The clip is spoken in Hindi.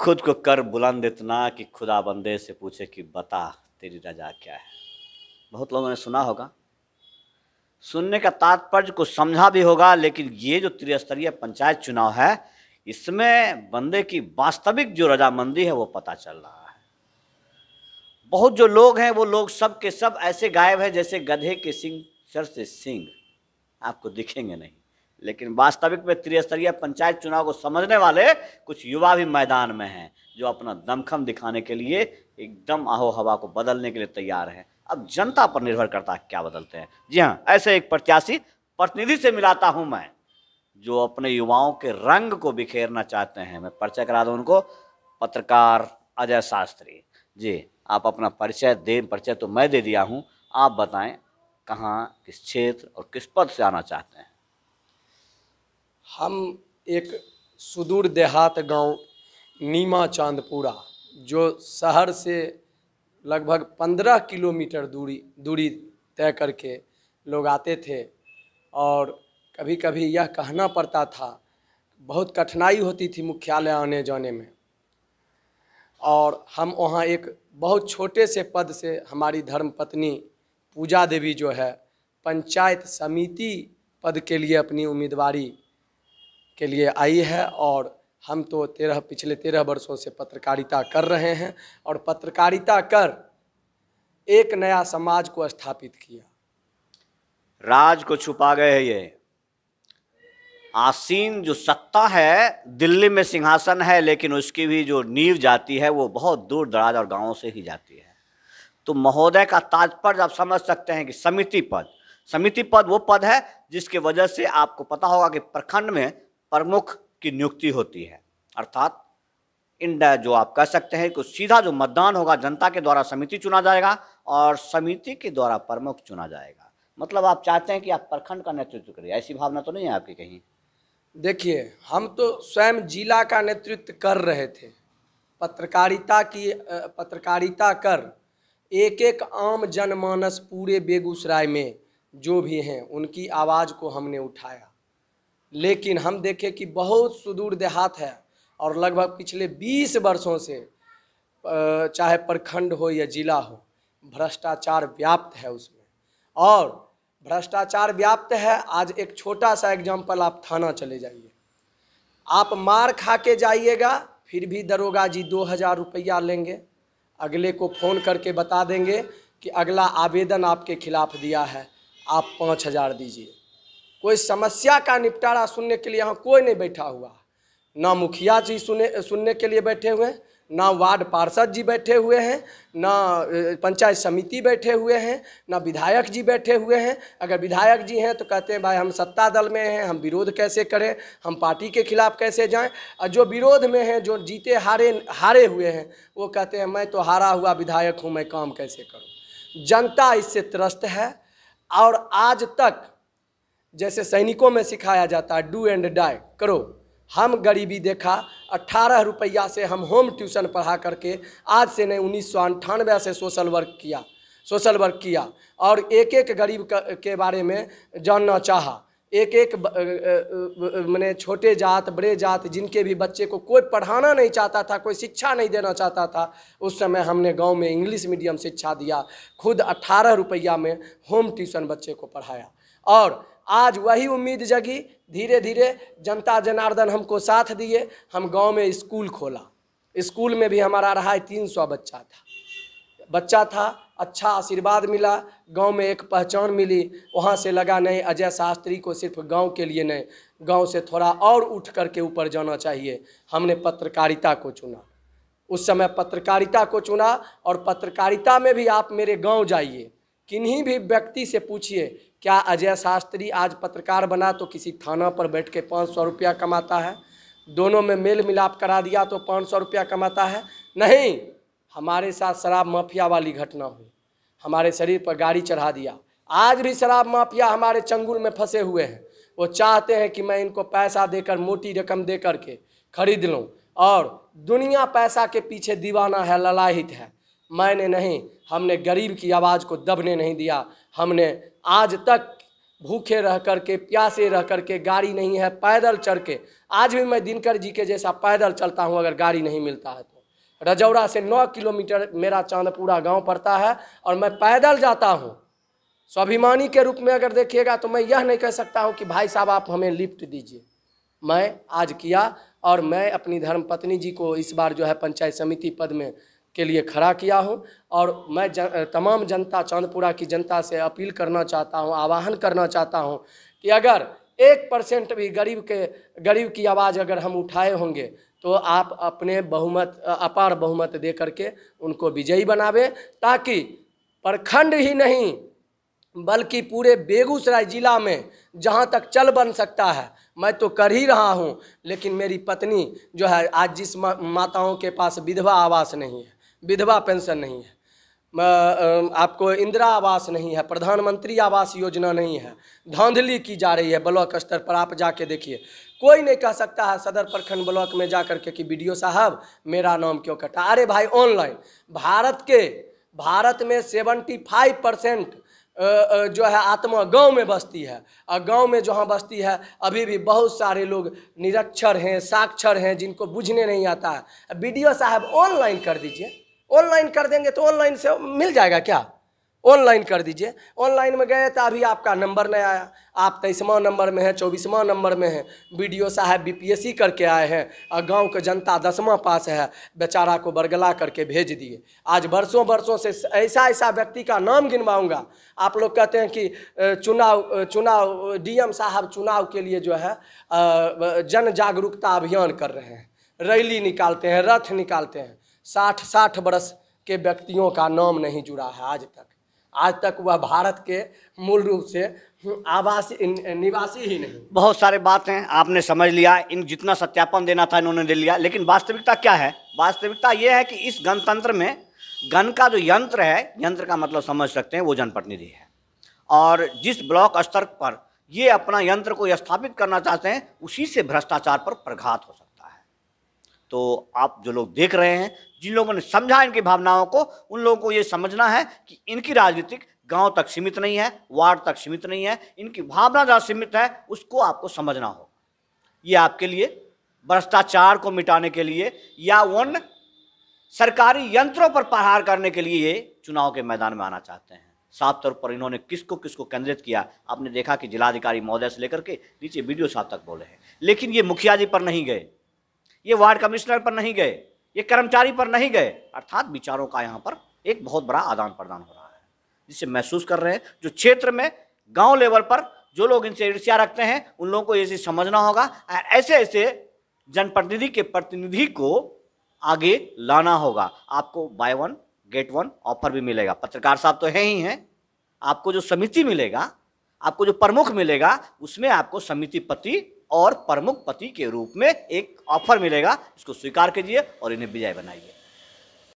खुद को कर बुलंद इतना कि खुदा बंदे से पूछे कि बता तेरी रजा क्या है बहुत लोगों ने सुना होगा सुनने का तात्पर्य को समझा भी होगा लेकिन ये जो त्रिस्तरीय पंचायत चुनाव है इसमें बंदे की वास्तविक जो रजामंदी है वो पता चल रहा है बहुत जो लोग हैं वो लोग सब के सब ऐसे गायब हैं जैसे गधे के सिंह सर से सिंह आपको दिखेंगे नहीं लेकिन वास्तविक में त्रिस्तरीय पंचायत चुनाव को समझने वाले कुछ युवा भी मैदान में हैं जो अपना दमखम दिखाने के लिए एकदम आहो हवा को बदलने के लिए तैयार हैं अब जनता पर निर्भर करता है क्या बदलते हैं जी हाँ ऐसे एक प्रत्याशी प्रतिनिधि से मिलाता हूँ मैं जो अपने युवाओं के रंग को बिखेरना चाहते हैं मैं परिचय करा दूँ उनको पत्रकार अजय शास्त्री जी आप अपना परिचय दे परिचय तो मैं दे दिया हूँ आप बताएं कहाँ किस क्षेत्र और किस पद से आना चाहते हैं हम एक सुदूर देहात गांव नीमा चांदपुरा जो शहर से लगभग पंद्रह किलोमीटर दूरी दूरी तय करके लोग आते थे और कभी कभी यह कहना पड़ता था बहुत कठिनाई होती थी मुख्यालय आने जाने में और हम वहाँ एक बहुत छोटे से पद से हमारी धर्म पत्नी पूजा देवी जो है पंचायत समिति पद के लिए अपनी उम्मीदवारी के लिए आई है और हम तो तेरह पिछले तेरह वर्षों से पत्रकारिता कर रहे हैं और पत्रकारिता कर एक नया समाज को स्थापित किया राज को छुपा गए है ये आसीन जो सत्ता है दिल्ली में सिंहासन है लेकिन उसकी भी जो नींव जाती है वो बहुत दूर दराज और गांवों से ही जाती है तो महोदय का तात्पर्य आप समझ सकते हैं कि समिति पद समिति पद वो पद है जिसके वजह से आपको पता होगा कि प्रखंड में प्रमुख की नियुक्ति होती है अर्थात इन जो आप कह सकते हैं कि सीधा जो मतदान होगा जनता के द्वारा समिति चुना जाएगा और समिति के द्वारा प्रमुख चुना जाएगा मतलब आप चाहते हैं कि आप प्रखंड का नेतृत्व करिए ऐसी भावना तो नहीं है आपकी कहीं देखिए हम तो स्वयं जिला का नेतृत्व कर रहे थे पत्रकारिता की पत्रकारिता कर एक एक आम जनमानस पूरे बेगूसराय में जो भी हैं उनकी आवाज़ को हमने उठाया लेकिन हम देखें कि बहुत सुदूर देहात है और लगभग पिछले 20 वर्षों से चाहे प्रखंड हो या जिला हो भ्रष्टाचार व्याप्त है उसमें और भ्रष्टाचार व्याप्त है आज एक छोटा सा एग्जाम्पल आप थाना चले जाइए आप मार खा के जाइएगा फिर भी दरोगा जी दो हज़ार रुपया लेंगे अगले को फ़ोन करके बता देंगे कि अगला आवेदन आपके खिलाफ़ दिया है आप पाँच हज़ार दीजिए कोई समस्या का निपटारा सुनने के लिए यहाँ कोई नहीं बैठा हुआ ना मुखिया जी सुने सुनने के लिए बैठे हुए हैं ना वार्ड पार्षद जी बैठे हुए हैं ना पंचायत समिति बैठे हुए हैं ना विधायक जी बैठे हुए हैं अगर विधायक जी हैं तो कहते हैं भाई हम सत्ता दल में हैं हम विरोध कैसे करें हम पार्टी के खिलाफ कैसे जाएं और जो विरोध में हैं जो जीते हारे हारे हुए हैं वो कहते हैं मैं तो हारा हुआ विधायक हूँ मैं काम कैसे करूँ जनता इससे त्रस्त है और आज तक जैसे सैनिकों में सिखाया जाता है डू एंड डाई करो हम गरीबी देखा अट्ठारह रुपया से हम होम ट्यूशन पढ़ा करके आज से नहीं उन्नीस सौ अंठानवे से सोशल वर्क किया सोशल वर्क किया और एक एक गरीब के बारे में जानना चाहा एक एक मैंने छोटे जात बड़े जात जिनके भी बच्चे को कोई पढ़ाना नहीं चाहता था कोई शिक्षा नहीं देना चाहता था उस समय हमने गांव में इंग्लिश मीडियम शिक्षा दिया खुद अट्ठारह रुपया में होम ट्यूशन बच्चे को पढ़ाया और आज वही उम्मीद जगी धीरे धीरे जनता जनार्दन हमको साथ दिए हम गांव में स्कूल खोला स्कूल में भी हमारा रहा है तीन सौ बच्चा था बच्चा था अच्छा आशीर्वाद मिला गांव में एक पहचान मिली वहां से लगा नहीं अजय शास्त्री को सिर्फ गांव के लिए नहीं गांव से थोड़ा और उठ कर के ऊपर जाना चाहिए हमने पत्रकारिता को चुना उस समय पत्रकारिता को चुना और पत्रकारिता में भी आप मेरे गाँव जाइए किन्हीं भी व्यक्ति से पूछिए क्या अजय शास्त्री आज पत्रकार बना तो किसी थाना पर बैठ के पाँच सौ रुपया कमाता है दोनों में मेल मिलाप करा दिया तो पाँच सौ रुपया कमाता है नहीं हमारे साथ शराब माफिया वाली घटना हुई हमारे शरीर पर गाड़ी चढ़ा दिया आज भी शराब माफिया हमारे चंगुल में फंसे हुए हैं वो चाहते हैं कि मैं इनको पैसा देकर मोटी रकम दे करके खरीद लूँ और दुनिया पैसा के पीछे दीवाना है ललाहित है मैंने नहीं हमने गरीब की आवाज़ को दबने नहीं दिया हमने आज तक भूखे रह कर के प्यासे रह कर के गाड़ी नहीं है पैदल चढ़ के आज भी मैं दिनकर जी के जैसा पैदल चलता हूँ अगर गाड़ी नहीं मिलता है तो रजौरा से नौ किलोमीटर मेरा चांदपुरा गांव पड़ता है और मैं पैदल जाता हूँ स्वाभिमानी के रूप में अगर देखिएगा तो मैं यह नहीं कह सकता हूँ कि भाई साहब आप हमें लिफ्ट दीजिए मैं आज किया और मैं अपनी धर्म पत्नी जी को इस बार जो है पंचायत समिति पद में के लिए खड़ा किया हूँ और मैं जन, तमाम जनता चांदपुरा की जनता से अपील करना चाहता हूँ आवाहन करना चाहता हूँ कि अगर एक परसेंट भी गरीब के गरीब की आवाज़ अगर हम उठाए होंगे तो आप अपने बहुमत अपार बहुमत दे करके उनको विजयी बनावे ताकि प्रखंड ही नहीं बल्कि पूरे बेगूसराय ज़िला में जहाँ तक चल बन सकता है मैं तो कर ही रहा हूँ लेकिन मेरी पत्नी जो है आज जिस माताओं के पास विधवा आवास नहीं है विधवा पेंशन नहीं है आपको इंदिरा आवास नहीं है प्रधानमंत्री आवास योजना नहीं है धांधली की जा रही है ब्लॉक स्तर पर आप जाके देखिए कोई नहीं कह सकता है सदर प्रखंड ब्लॉक में जा करके कि वीडियो साहब मेरा नाम क्यों कटा अरे भाई ऑनलाइन भारत के भारत में सेवेंटी फाइव परसेंट जो है आत्मा गांव में बसती है और गांव में जहां बसती है अभी भी बहुत सारे लोग निरक्षर हैं साक्षर हैं जिनको बुझने नहीं आता है वीडियो साहब ऑनलाइन कर दीजिए ऑनलाइन कर देंगे तो ऑनलाइन से मिल जाएगा क्या ऑनलाइन कर दीजिए ऑनलाइन में गए तो अभी आपका नंबर नहीं आया आप तेईसवा नंबर में हैं चौबीसवा नंबर में हैं बीडीओ साहब बीपीएससी करके आए हैं और गांव के जनता दसवां पास है बेचारा को बरगला करके भेज दिए आज बरसों बरसों से ऐसा ऐसा व्यक्ति का नाम गिनवाऊंगा आप लोग कहते हैं कि चुनाव चुनाव डीएम साहब चुनाव के लिए जो है जन जागरूकता अभियान कर रहे हैं रैली निकालते हैं रथ निकालते हैं साठ साठ बरस के व्यक्तियों का नाम नहीं जुड़ा है आज तक आज तक वह भारत के मूल रूप से आवासी निवासी ही नहीं बहुत सारे बात हैं आपने समझ लिया इन जितना सत्यापन देना था इन्होंने दे लिया लेकिन वास्तविकता क्या है वास्तविकता यह है कि इस गणतंत्र में गण का जो यंत्र है यंत्र का मतलब समझ सकते हैं वो जनप्रतिनिधि है और जिस ब्लॉक स्तर पर ये अपना यंत्र को स्थापित करना चाहते हैं उसी से भ्रष्टाचार पर प्रघात हो सकता है तो आप जो लोग देख रहे हैं जिन लोगों ने समझा इनकी भावनाओं को उन लोगों को ये समझना है कि इनकी राजनीतिक गांव तक सीमित नहीं है वार्ड तक सीमित नहीं है इनकी भावना जहाँ सीमित है उसको आपको समझना हो ये आपके लिए भ्रष्टाचार को मिटाने के लिए या उन सरकारी यंत्रों पर प्रहार करने के लिए ये चुनाव के मैदान में आना चाहते हैं साफ तौर पर इन्होंने किसको किसको केंद्रित किया आपने देखा कि जिलाधिकारी महोदय से लेकर के नीचे वीडियो साहब तक बोले हैं लेकिन ये मुखिया जी पर नहीं गए ये वार्ड कमिश्नर पर नहीं गए ये कर्मचारी पर नहीं गए अर्थात विचारों का यहाँ पर एक बहुत बड़ा आदान प्रदान हो रहा है जिसे महसूस कर रहे हैं जो क्षेत्र में गांव लेवल पर जो लोग इनसे ईर्ष्या रखते हैं उन लोगों को ये चीज समझना होगा ऐसे ऐसे जनप्रतिनिधि के प्रतिनिधि को आगे लाना होगा आपको buy one get one offer भी मिलेगा पत्रकार साहब तो है ही हैं आपको जो समिति मिलेगा आपको जो प्रमुख मिलेगा उसमें आपको समिति पति और प्रमुख पति के रूप में एक ऑफर मिलेगा इसको स्वीकार कीजिए और इन्हें विजय बनाइए